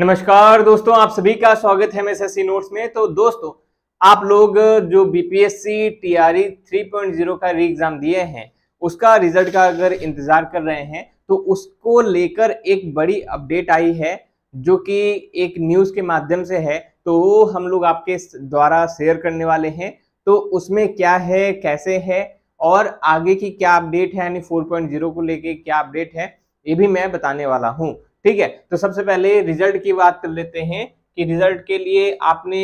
नमस्कार दोस्तों आप सभी का स्वागत है एमएसएससी नोट्स में तो दोस्तों आप लोग जो बीपीएससी टीआरई 3.0 का री एग्जाम दिए हैं उसका रिजल्ट का अगर इंतजार कर रहे हैं तो उसको लेकर एक बड़ी अपडेट आई है जो कि एक न्यूज के माध्यम से है तो वो हम लोग आपके द्वारा शेयर करने वाले हैं तो उसमें क्या है कैसे है और आगे की क्या अपडेट है यानी 4.0 को लेके क्या अपडेट है ये भी मैं बताने वाला हूँ ठीक है तो सबसे पहले रिजल्ट की बात कर लेते हैं कि रिजल्ट के लिए आपने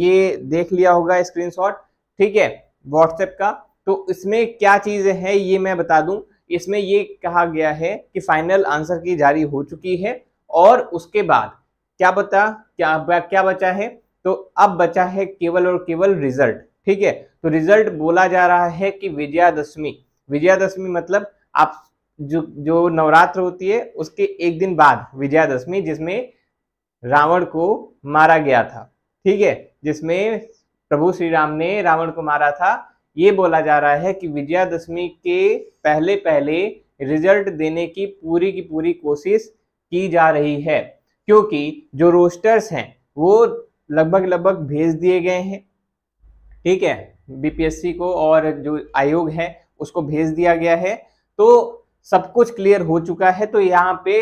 ये देख लिया होगा स्क्रीनशॉट ठीक है व्हाट्सएप का तो इसमें क्या चीज है ये मैं बता दूं इसमें ये कहा गया है कि फाइनल आंसर की जारी हो चुकी है और उसके बाद क्या बता क्या क्या बचा है तो अब बचा है केवल और केवल रिजल्ट ठीक है तो रिजल्ट बोला जा रहा है कि विजयादशमी विजयादशमी मतलब आप जो जो नवरात्र होती है उसके एक दिन बाद विजयादशमी जिसमें रावण को मारा गया था ठीक है जिसमें प्रभु श्री राम ने रावण को मारा था ये बोला जा रहा है कि विजयादशमी के पहले पहले रिजल्ट देने की पूरी की पूरी कोशिश की जा रही है क्योंकि जो रोस्टर्स हैं वो लगभग लगभग भेज दिए गए हैं ठीक है बीपीएससी को और जो आयोग है उसको भेज दिया गया है तो सब कुछ क्लियर हो चुका है तो यहाँ पे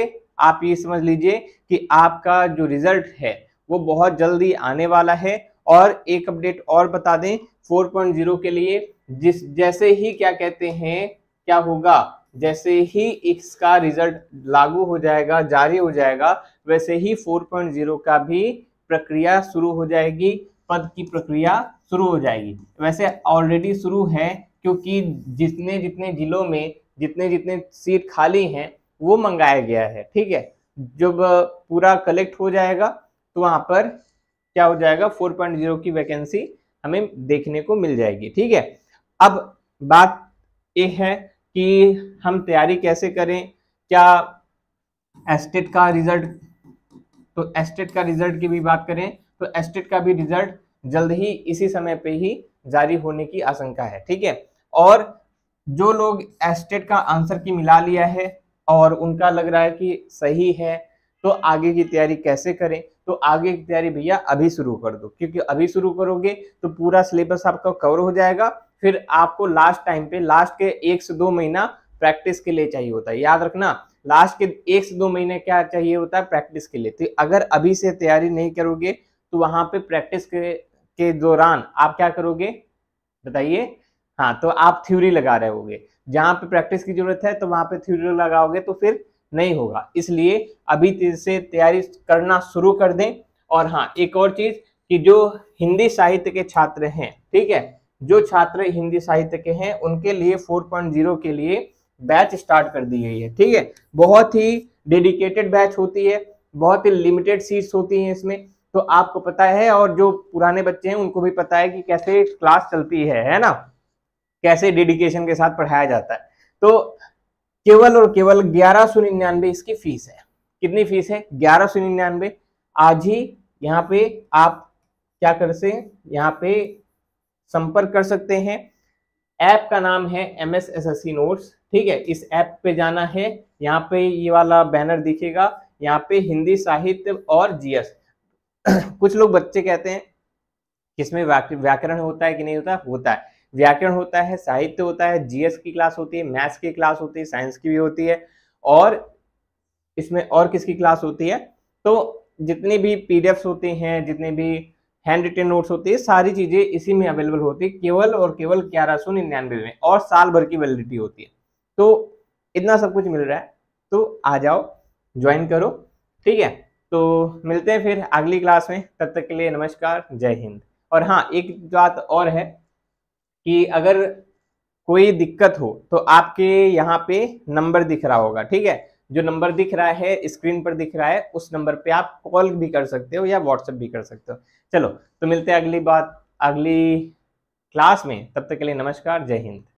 आप ये समझ लीजिए कि आपका जो रिजल्ट है वो बहुत जल्दी आने वाला है और एक अपडेट और बता दें 4.0 के लिए जिस जैसे ही क्या कहते हैं क्या होगा जैसे ही इसका रिजल्ट लागू हो जाएगा जारी हो जाएगा वैसे ही 4.0 का भी प्रक्रिया शुरू हो जाएगी पद की प्रक्रिया शुरू हो जाएगी वैसे ऑलरेडी शुरू है क्योंकि जितने जितने जिलों में जितने जितने सीट खाली हैं वो मंगाया गया है ठीक है जब पूरा कलेक्ट हो जाएगा तो वहाँ पर क्या हो जाएगा 4.0 की वैकेंसी हमें देखने को मिल जाएगी ठीक है अब बात ये है कि हम तैयारी कैसे करें क्या एस्टेट का रिजल्ट तो एस्टेट का रिजल्ट की भी बात करें तो एस्टेट का भी रिजल्ट जल्द ही इसी समय पे ही जारी होने की आशंका है ठीक है और जो लोग एस्टेट का आंसर की मिला लिया है और उनका लग रहा है कि सही है तो आगे की तैयारी कैसे करें तो आगे की तैयारी भैया अभी शुरू कर दो क्योंकि अभी शुरू करोगे तो पूरा सिलेबस आपका कवर हो जाएगा फिर आपको लास्ट टाइम पे लास्ट के एक से दो महीना प्रैक्टिस के लिए चाहिए होता है याद रखना लास्ट के एक से दो महीने क्या चाहिए होता है प्रैक्टिस के लिए तो अगर अभी से तैयारी नहीं करोगे तो वहां पे प्रैक्टिस के, के दौरान आप क्या करोगे बताइए हाँ तो आप थ्योरी लगा रहे होगे जहाँ पे प्रैक्टिस की जरूरत है तो वहाँ पे थ्योरी लगाओगे तो फिर नहीं होगा इसलिए अभी तो से तैयारी करना शुरू कर दें और हाँ एक और चीज़ कि जो हिंदी साहित्य के छात्र हैं ठीक है जो छात्र हिंदी साहित्य के हैं उनके लिए 4.0 के लिए बैच स्टार्ट कर दी गई है ठीक है बहुत ही डेडिकेटेड बैच होती है बहुत ही लिमिटेड सीट्स होती हैं इसमें तो आपको पता है और जो पुराने बच्चे हैं उनको भी पता है कि कैसे क्लास चलती है है ना कैसे डेडिकेशन के साथ पढ़ाया जाता है तो केवल और केवल ग्यारह सौ निन्यानवे इसकी फीस है कितनी फीस है ग्यारह सौ निन्यानवे आज ही यहाँ पे आप क्या कर से यहाँ पे संपर्क कर सकते हैं ऐप का नाम है M S S S C notes ठीक है इस ऐप पे जाना है यहाँ पे ये वाला बैनर दिखेगा यहाँ पे हिंदी साहित्य और जीएस कुछ लोग बच्चे कहते हैं किसमें व्याकरण होता है कि नहीं होता होता है व्याकरण होता है साहित्य होता है जीएस की क्लास होती है मैथ्स की क्लास होती है साइंस की भी होती है और इसमें और किसकी क्लास होती है तो जितने भी पीडीएफ्स होते हैं जितने भी हैंड रिटेन नोट्स होती है सारी चीज़ें इसी में अवेलेबल होती है केवल और केवल ग्यारह सौ निन्यानवे में और साल भर की वैलिडिटी होती है तो इतना सब कुछ मिल रहा है तो आ जाओ ज्वाइन करो ठीक है तो मिलते हैं फिर अगली क्लास में तब तक के लिए नमस्कार जय हिंद और हाँ एक बात और है कि अगर कोई दिक्कत हो तो आपके यहाँ पे नंबर दिख रहा होगा ठीक है जो नंबर दिख रहा है स्क्रीन पर दिख रहा है उस नंबर पे आप कॉल भी कर सकते हो या व्हाट्सएप भी कर सकते हो चलो तो मिलते हैं अगली बात अगली क्लास में तब तक के लिए नमस्कार जय हिंद